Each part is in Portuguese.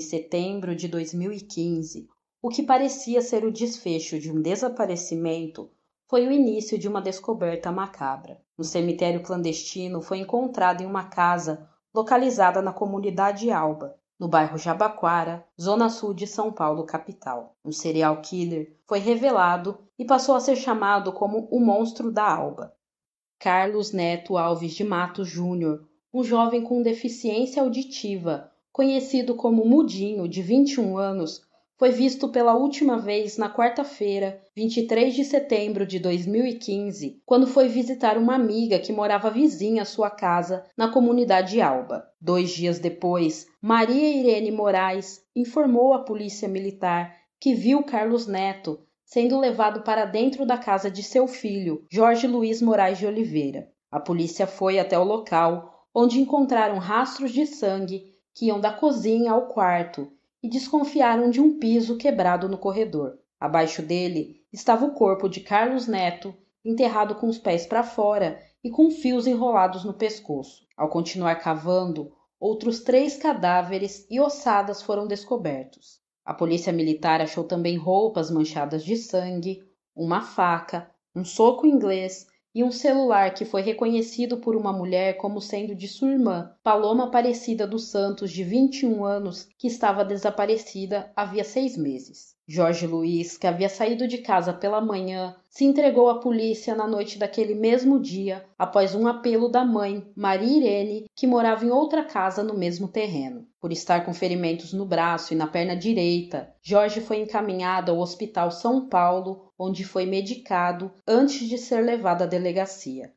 em setembro de 2015, o que parecia ser o desfecho de um desaparecimento foi o início de uma descoberta macabra. No cemitério clandestino foi encontrado em uma casa localizada na comunidade Alba, no bairro Jabaquara, zona sul de São Paulo, capital. Um serial killer foi revelado e passou a ser chamado como o Monstro da Alba. Carlos Neto Alves de Matos Júnior, um jovem com deficiência auditiva, conhecido como Mudinho, de 21 anos, foi visto pela última vez na quarta-feira, 23 de setembro de 2015, quando foi visitar uma amiga que morava vizinha à sua casa, na comunidade Alba. Dois dias depois, Maria Irene Moraes informou a polícia militar que viu Carlos Neto sendo levado para dentro da casa de seu filho, Jorge Luiz Moraes de Oliveira. A polícia foi até o local, onde encontraram rastros de sangue que iam da cozinha ao quarto e desconfiaram de um piso quebrado no corredor. Abaixo dele estava o corpo de Carlos Neto, enterrado com os pés para fora e com fios enrolados no pescoço. Ao continuar cavando, outros três cadáveres e ossadas foram descobertos. A polícia militar achou também roupas manchadas de sangue, uma faca, um soco inglês e um celular que foi reconhecido por uma mulher como sendo de sua irmã, Paloma Aparecida dos Santos, de 21 anos, que estava desaparecida havia seis meses. Jorge Luiz, que havia saído de casa pela manhã, se entregou à polícia na noite daquele mesmo dia, após um apelo da mãe, Maria Irene, que morava em outra casa no mesmo terreno. Por estar com ferimentos no braço e na perna direita, Jorge foi encaminhado ao Hospital São Paulo, onde foi medicado antes de ser levado à delegacia.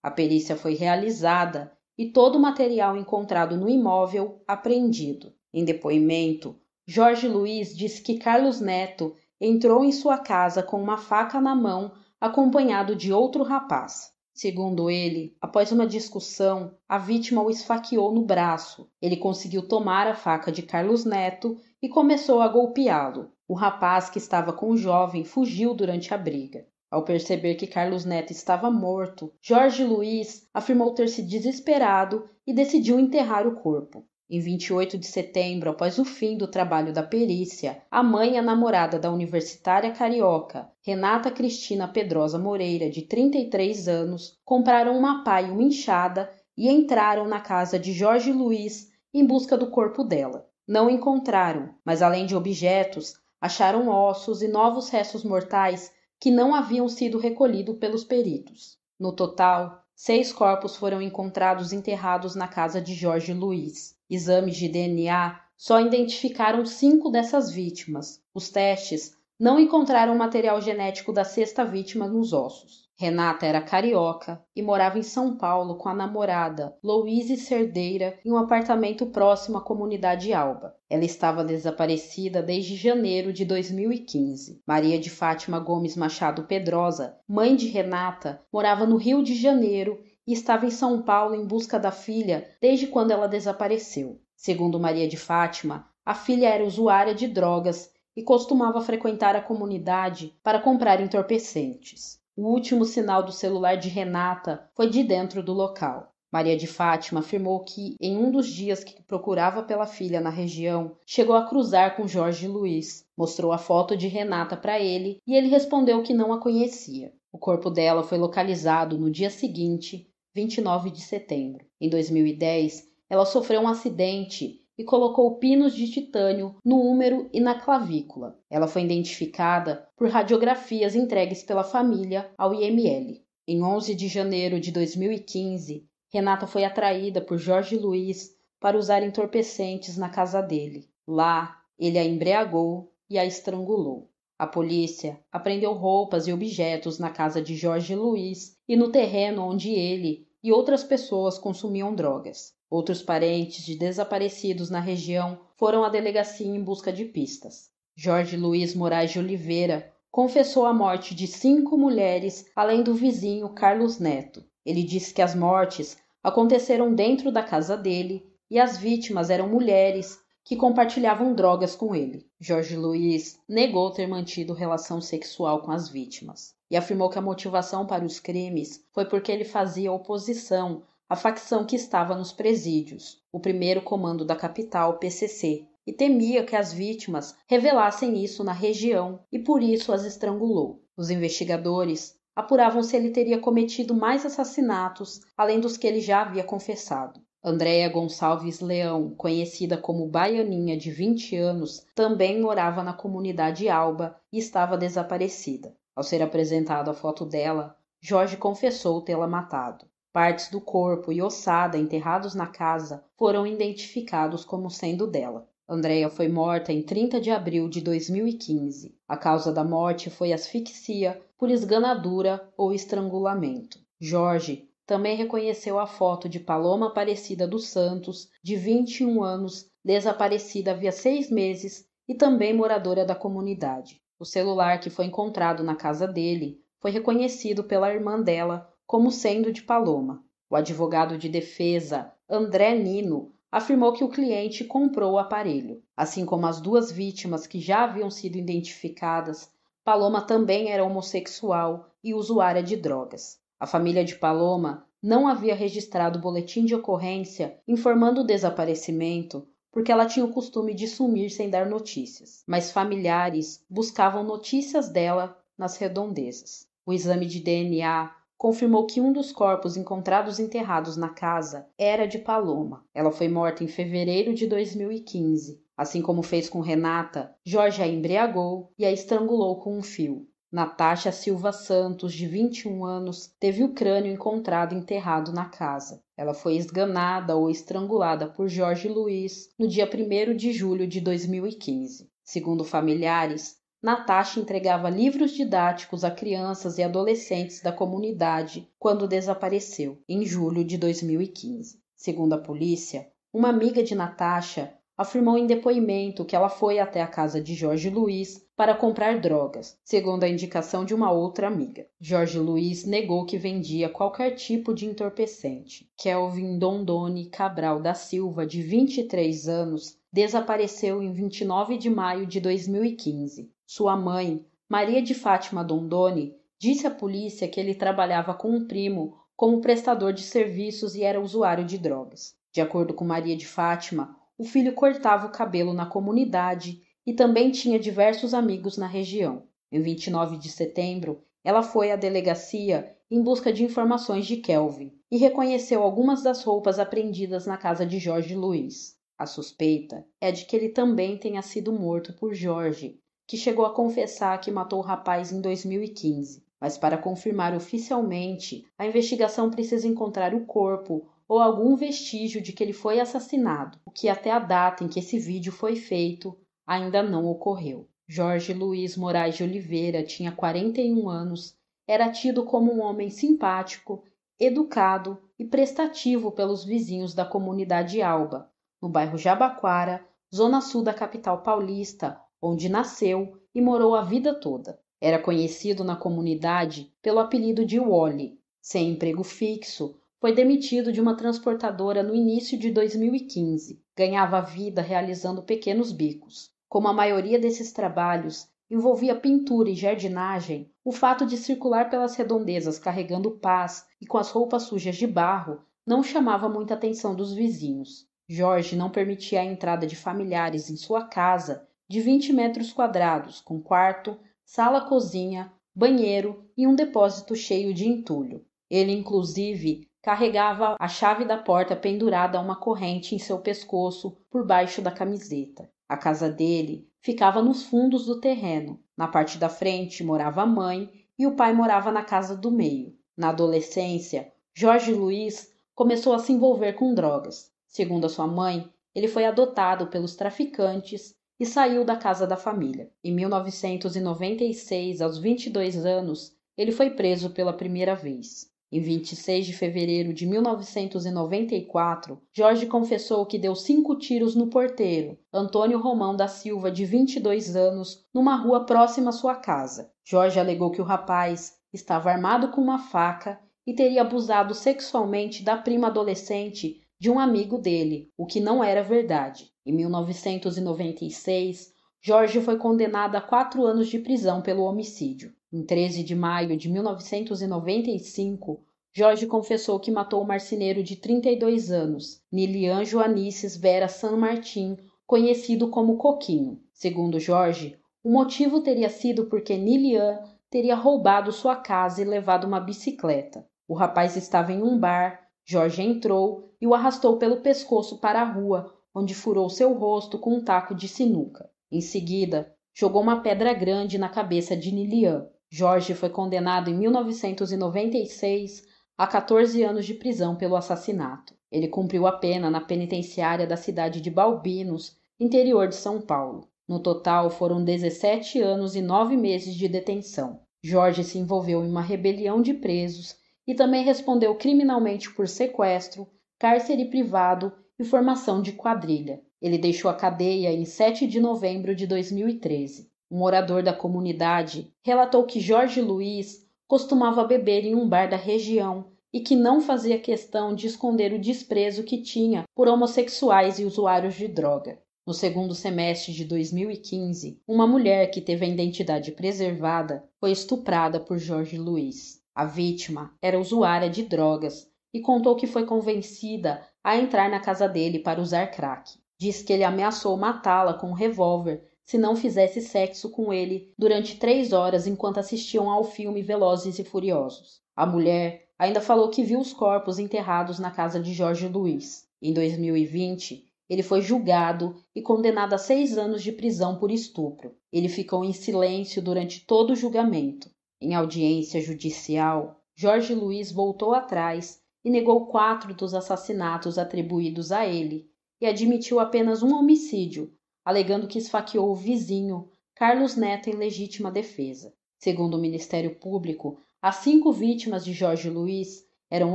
A perícia foi realizada e todo o material encontrado no imóvel apreendido. Em depoimento, Jorge Luiz disse que Carlos Neto entrou em sua casa com uma faca na mão, acompanhado de outro rapaz. Segundo ele, após uma discussão, a vítima o esfaqueou no braço. Ele conseguiu tomar a faca de Carlos Neto e começou a golpeá-lo. O rapaz que estava com o jovem fugiu durante a briga. Ao perceber que Carlos Neto estava morto, Jorge Luiz afirmou ter se desesperado e decidiu enterrar o corpo. Em 28 de setembro, após o fim do trabalho da perícia, a mãe e a namorada da universitária carioca, Renata Cristina Pedrosa Moreira, de 33 anos, compraram uma pá e uma enxada e entraram na casa de Jorge Luiz em busca do corpo dela. Não encontraram, mas além de objetos, Acharam ossos e novos restos mortais que não haviam sido recolhidos pelos peritos. No total, seis corpos foram encontrados enterrados na casa de Jorge Luiz. Exames de DNA só identificaram cinco dessas vítimas. Os testes não encontraram material genético da sexta vítima nos ossos. Renata era carioca e morava em São Paulo com a namorada, Louise Cerdeira, em um apartamento próximo à comunidade Alba. Ela estava desaparecida desde janeiro de 2015. Maria de Fátima Gomes Machado Pedrosa, mãe de Renata, morava no Rio de Janeiro e estava em São Paulo em busca da filha desde quando ela desapareceu. Segundo Maria de Fátima, a filha era usuária de drogas e costumava frequentar a comunidade para comprar entorpecentes. O último sinal do celular de Renata foi de dentro do local. Maria de Fátima afirmou que, em um dos dias que procurava pela filha na região, chegou a cruzar com Jorge Luiz, mostrou a foto de Renata para ele e ele respondeu que não a conhecia. O corpo dela foi localizado no dia seguinte, 29 de setembro. Em 2010, ela sofreu um acidente e colocou pinos de titânio no úmero e na clavícula. Ela foi identificada por radiografias entregues pela família ao IML. Em 11 de janeiro de 2015, Renata foi atraída por Jorge Luiz para usar entorpecentes na casa dele. Lá, ele a embriagou e a estrangulou. A polícia apreendeu roupas e objetos na casa de Jorge Luiz e no terreno onde ele e outras pessoas consumiam drogas. Outros parentes de desaparecidos na região foram à delegacia em busca de pistas. Jorge Luiz Moraes de Oliveira confessou a morte de cinco mulheres, além do vizinho Carlos Neto. Ele disse que as mortes aconteceram dentro da casa dele e as vítimas eram mulheres que compartilhavam drogas com ele. Jorge Luiz negou ter mantido relação sexual com as vítimas e afirmou que a motivação para os crimes foi porque ele fazia oposição a facção que estava nos presídios, o primeiro comando da capital, PCC, e temia que as vítimas revelassem isso na região e por isso as estrangulou. Os investigadores apuravam se ele teria cometido mais assassinatos além dos que ele já havia confessado. Andréa Gonçalves Leão, conhecida como Baianinha de 20 anos, também morava na comunidade Alba e estava desaparecida. Ao ser apresentada a foto dela, Jorge confessou tê-la matado partes do corpo e ossada enterrados na casa foram identificados como sendo dela. Andreia foi morta em 30 de abril de 2015. A causa da morte foi asfixia por esganadura ou estrangulamento. Jorge também reconheceu a foto de Paloma Aparecida dos Santos, de 21 anos, desaparecida havia seis meses e também moradora da comunidade. O celular que foi encontrado na casa dele foi reconhecido pela irmã dela como sendo de Paloma. O advogado de defesa, André Nino, afirmou que o cliente comprou o aparelho. Assim como as duas vítimas que já haviam sido identificadas, Paloma também era homossexual e usuária de drogas. A família de Paloma não havia registrado boletim de ocorrência informando o desaparecimento porque ela tinha o costume de sumir sem dar notícias, mas familiares buscavam notícias dela nas redondezas. O exame de DNA confirmou que um dos corpos encontrados enterrados na casa era de Paloma. Ela foi morta em fevereiro de 2015. Assim como fez com Renata, Jorge a embriagou e a estrangulou com um fio. Natasha Silva Santos, de 21 anos, teve o crânio encontrado enterrado na casa. Ela foi esganada ou estrangulada por Jorge Luiz no dia 1 de julho de 2015. Segundo familiares, Natasha entregava livros didáticos a crianças e adolescentes da comunidade quando desapareceu, em julho de 2015. Segundo a polícia, uma amiga de Natasha afirmou em depoimento que ela foi até a casa de Jorge Luiz para comprar drogas, segundo a indicação de uma outra amiga. Jorge Luiz negou que vendia qualquer tipo de entorpecente. Kelvin Dondoni Cabral da Silva, de 23 anos, desapareceu em 29 de maio de 2015. Sua mãe, Maria de Fátima Dondoni, disse à polícia que ele trabalhava com um primo como prestador de serviços e era usuário de drogas. De acordo com Maria de Fátima, o filho cortava o cabelo na comunidade e também tinha diversos amigos na região. Em 29 de setembro, ela foi à delegacia em busca de informações de Kelvin e reconheceu algumas das roupas apreendidas na casa de Jorge Luiz. A suspeita é de que ele também tenha sido morto por Jorge, que chegou a confessar que matou o rapaz em 2015. Mas para confirmar oficialmente, a investigação precisa encontrar o corpo ou algum vestígio de que ele foi assassinado, o que até a data em que esse vídeo foi feito ainda não ocorreu. Jorge Luiz Moraes de Oliveira tinha 41 anos, era tido como um homem simpático, educado e prestativo pelos vizinhos da comunidade Alba, no bairro Jabaquara, zona sul da capital paulista, onde nasceu e morou a vida toda. Era conhecido na comunidade pelo apelido de Wally. Sem emprego fixo, foi demitido de uma transportadora no início de 2015. Ganhava vida realizando pequenos bicos. Como a maioria desses trabalhos envolvia pintura e jardinagem, o fato de circular pelas redondezas carregando pás e com as roupas sujas de barro não chamava muita atenção dos vizinhos. Jorge não permitia a entrada de familiares em sua casa de 20 metros quadrados, com quarto, sala-cozinha, banheiro e um depósito cheio de entulho. Ele, inclusive, carregava a chave da porta pendurada a uma corrente em seu pescoço por baixo da camiseta. A casa dele ficava nos fundos do terreno. Na parte da frente morava a mãe e o pai morava na casa do meio. Na adolescência, Jorge Luiz começou a se envolver com drogas. Segundo a sua mãe, ele foi adotado pelos traficantes e saiu da casa da família. Em 1996, aos 22 anos, ele foi preso pela primeira vez. Em 26 de fevereiro de 1994, Jorge confessou que deu cinco tiros no porteiro, Antônio Romão da Silva, de 22 anos, numa rua próxima à sua casa. Jorge alegou que o rapaz estava armado com uma faca e teria abusado sexualmente da prima adolescente de um amigo dele, o que não era verdade. Em 1996, Jorge foi condenado a quatro anos de prisão pelo homicídio. Em 13 de maio de 1995, Jorge confessou que matou o marceneiro de 32 anos, Nilian Joanices Vera San Martin, conhecido como Coquinho. Segundo Jorge, o motivo teria sido porque Nilian teria roubado sua casa e levado uma bicicleta. O rapaz estava em um bar Jorge entrou e o arrastou pelo pescoço para a rua, onde furou seu rosto com um taco de sinuca. Em seguida, jogou uma pedra grande na cabeça de Nilian. Jorge foi condenado em 1996 a 14 anos de prisão pelo assassinato. Ele cumpriu a pena na penitenciária da cidade de Balbinos, interior de São Paulo. No total, foram 17 anos e 9 meses de detenção. Jorge se envolveu em uma rebelião de presos e também respondeu criminalmente por sequestro, cárcere privado e formação de quadrilha. Ele deixou a cadeia em 7 de novembro de 2013. Um morador da comunidade relatou que Jorge Luiz costumava beber em um bar da região e que não fazia questão de esconder o desprezo que tinha por homossexuais e usuários de droga. No segundo semestre de 2015, uma mulher que teve a identidade preservada foi estuprada por Jorge Luiz. A vítima era usuária de drogas e contou que foi convencida a entrar na casa dele para usar crack. Diz que ele ameaçou matá-la com um revólver se não fizesse sexo com ele durante três horas enquanto assistiam ao filme Velozes e Furiosos. A mulher ainda falou que viu os corpos enterrados na casa de Jorge Luiz. Em 2020, ele foi julgado e condenado a seis anos de prisão por estupro. Ele ficou em silêncio durante todo o julgamento. Em audiência judicial, Jorge Luiz voltou atrás e negou quatro dos assassinatos atribuídos a ele e admitiu apenas um homicídio, alegando que esfaqueou o vizinho, Carlos Neto, em legítima defesa. Segundo o Ministério Público, as cinco vítimas de Jorge Luiz eram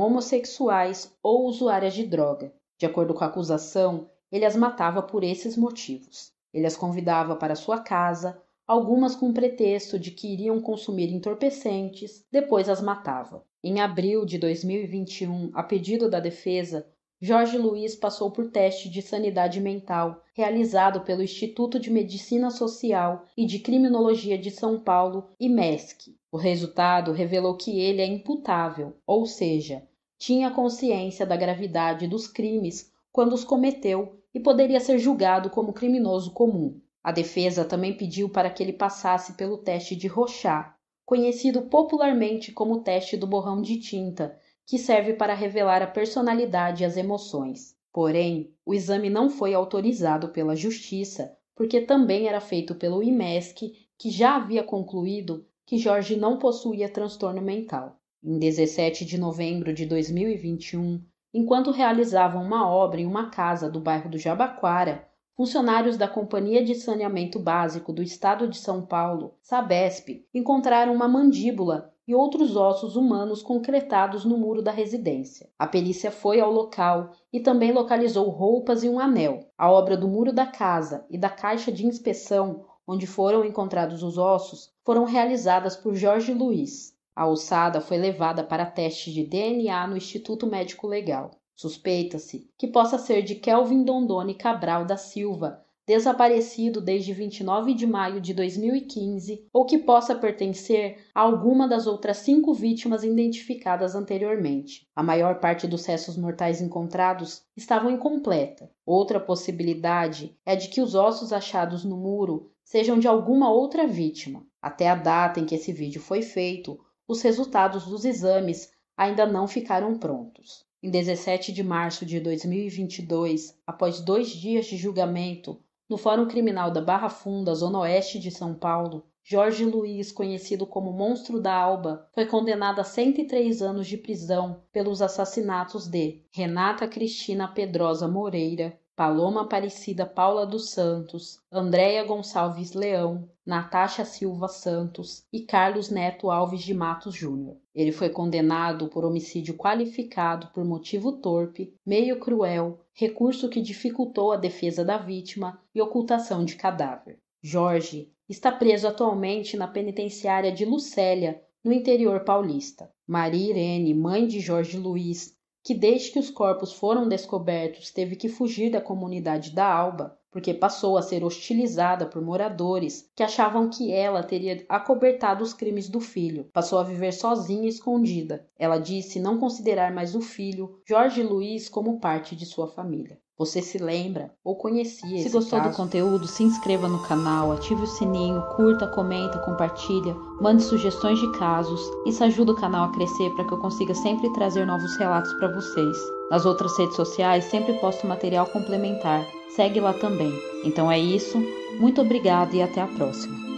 homossexuais ou usuárias de droga. De acordo com a acusação, ele as matava por esses motivos. Ele as convidava para sua casa, algumas com pretexto de que iriam consumir entorpecentes, depois as matava. Em abril de 2021, a pedido da defesa, Jorge Luiz passou por teste de sanidade mental realizado pelo Instituto de Medicina Social e de Criminologia de São Paulo, IMESC. O resultado revelou que ele é imputável, ou seja, tinha consciência da gravidade dos crimes quando os cometeu e poderia ser julgado como criminoso comum. A defesa também pediu para que ele passasse pelo teste de Rochat, conhecido popularmente como teste do borrão de tinta, que serve para revelar a personalidade e as emoções. Porém, o exame não foi autorizado pela Justiça, porque também era feito pelo IMESC, que já havia concluído que Jorge não possuía transtorno mental. Em 17 de novembro de 2021, enquanto realizavam uma obra em uma casa do bairro do Jabaquara, Funcionários da Companhia de Saneamento Básico do Estado de São Paulo, SABESP, encontraram uma mandíbula e outros ossos humanos concretados no muro da residência. A perícia foi ao local e também localizou roupas e um anel. A obra do muro da casa e da caixa de inspeção, onde foram encontrados os ossos, foram realizadas por Jorge Luiz. A ossada foi levada para teste de DNA no Instituto Médico Legal. Suspeita-se que possa ser de Kelvin Dondoni Cabral da Silva, desaparecido desde 29 de maio de 2015, ou que possa pertencer a alguma das outras cinco vítimas identificadas anteriormente. A maior parte dos restos mortais encontrados estavam incompleta. Outra possibilidade é de que os ossos achados no muro sejam de alguma outra vítima. Até a data em que esse vídeo foi feito, os resultados dos exames ainda não ficaram prontos. Em 17 de março de 2022, após dois dias de julgamento, no Fórum Criminal da Barra Funda, Zona Oeste de São Paulo, Jorge Luiz, conhecido como Monstro da Alba, foi condenado a 103 anos de prisão pelos assassinatos de Renata Cristina Pedrosa Moreira Paloma Aparecida Paula dos Santos, Andréia Gonçalves Leão, Natasha Silva Santos e Carlos Neto Alves de Matos Júnior. Ele foi condenado por homicídio qualificado por motivo torpe, meio cruel, recurso que dificultou a defesa da vítima e ocultação de cadáver. Jorge está preso atualmente na penitenciária de Lucélia, no interior paulista. Maria Irene, mãe de Jorge Luiz, que desde que os corpos foram descobertos teve que fugir da comunidade da Alba, porque passou a ser hostilizada por moradores que achavam que ela teria acobertado os crimes do filho. Passou a viver sozinha e escondida. Ela disse não considerar mais o filho, Jorge Luiz, como parte de sua família. Você se lembra ou conhecia Se gostou caso? do conteúdo, se inscreva no canal, ative o sininho, curta, comenta, compartilha, mande sugestões de casos. Isso ajuda o canal a crescer para que eu consiga sempre trazer novos relatos para vocês. Nas outras redes sociais sempre posto material complementar. Segue lá também. Então é isso. Muito obrigado e até a próxima.